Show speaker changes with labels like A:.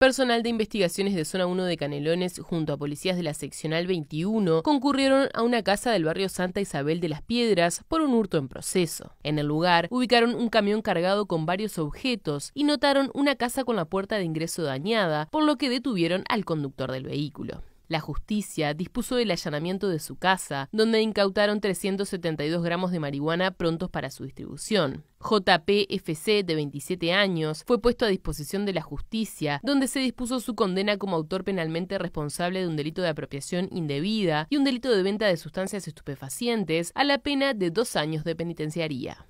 A: Personal de investigaciones de Zona 1 de Canelones junto a policías de la Seccional 21 concurrieron a una casa del barrio Santa Isabel de las Piedras por un hurto en proceso. En el lugar ubicaron un camión cargado con varios objetos y notaron una casa con la puerta de ingreso dañada, por lo que detuvieron al conductor del vehículo. La justicia dispuso el allanamiento de su casa, donde incautaron 372 gramos de marihuana prontos para su distribución. JPFC, de 27 años, fue puesto a disposición de la justicia, donde se dispuso su condena como autor penalmente responsable de un delito de apropiación indebida y un delito de venta de sustancias estupefacientes a la pena de dos años de penitenciaría.